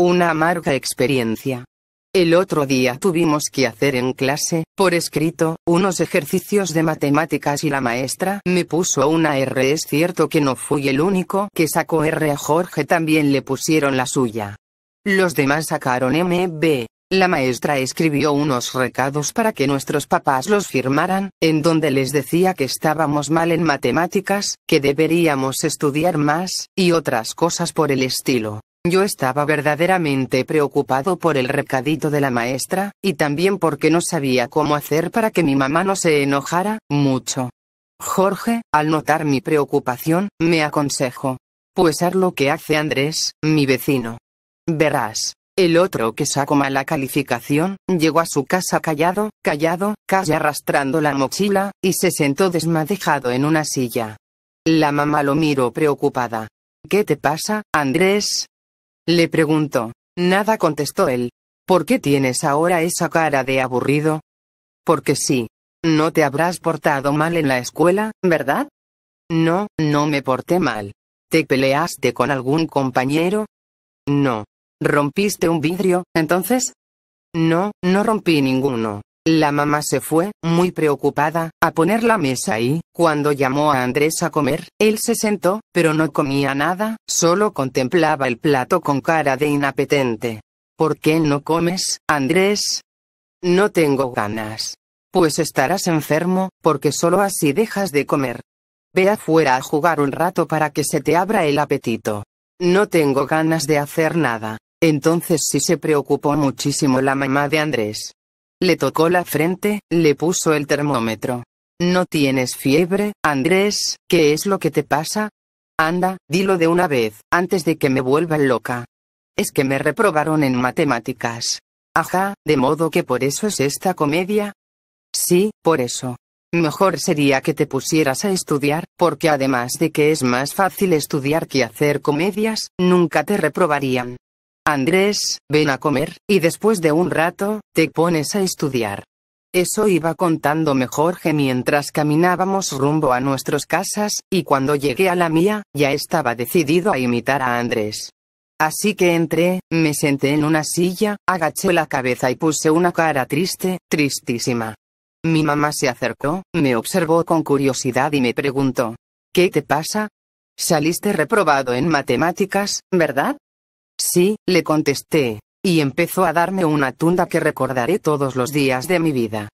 Una amarga experiencia. El otro día tuvimos que hacer en clase, por escrito, unos ejercicios de matemáticas y la maestra me puso una R. Es cierto que no fui el único que sacó R. A Jorge también le pusieron la suya. Los demás sacaron MB. La maestra escribió unos recados para que nuestros papás los firmaran, en donde les decía que estábamos mal en matemáticas, que deberíamos estudiar más, y otras cosas por el estilo. Yo estaba verdaderamente preocupado por el recadito de la maestra, y también porque no sabía cómo hacer para que mi mamá no se enojara, mucho. Jorge, al notar mi preocupación, me aconsejo. Pues haz lo que hace Andrés, mi vecino. Verás. El otro que sacó mala calificación, llegó a su casa callado, callado, casi arrastrando la mochila, y se sentó desmadejado en una silla. La mamá lo miró preocupada. ¿Qué te pasa, Andrés? Le preguntó. Nada contestó él. ¿Por qué tienes ahora esa cara de aburrido? Porque sí. No te habrás portado mal en la escuela, ¿verdad? No, no me porté mal. ¿Te peleaste con algún compañero? No. ¿Rompiste un vidrio, entonces? No, no rompí ninguno. La mamá se fue, muy preocupada, a poner la mesa y, cuando llamó a Andrés a comer, él se sentó, pero no comía nada, solo contemplaba el plato con cara de inapetente. ¿Por qué no comes, Andrés? No tengo ganas. Pues estarás enfermo, porque solo así dejas de comer. Ve afuera a jugar un rato para que se te abra el apetito. No tengo ganas de hacer nada. Entonces sí se preocupó muchísimo la mamá de Andrés. Le tocó la frente, le puso el termómetro. ¿No tienes fiebre, Andrés? ¿Qué es lo que te pasa? Anda, dilo de una vez, antes de que me vuelva loca. Es que me reprobaron en matemáticas. Ajá, de modo que por eso es esta comedia. Sí, por eso. Mejor sería que te pusieras a estudiar, porque además de que es más fácil estudiar que hacer comedias, nunca te reprobarían. Andrés, ven a comer, y después de un rato, te pones a estudiar. Eso iba contándome Jorge mientras caminábamos rumbo a nuestras casas, y cuando llegué a la mía, ya estaba decidido a imitar a Andrés. Así que entré, me senté en una silla, agaché la cabeza y puse una cara triste, tristísima. Mi mamá se acercó, me observó con curiosidad y me preguntó, ¿Qué te pasa? Saliste reprobado en matemáticas, ¿verdad? Sí, le contesté, y empezó a darme una tunda que recordaré todos los días de mi vida.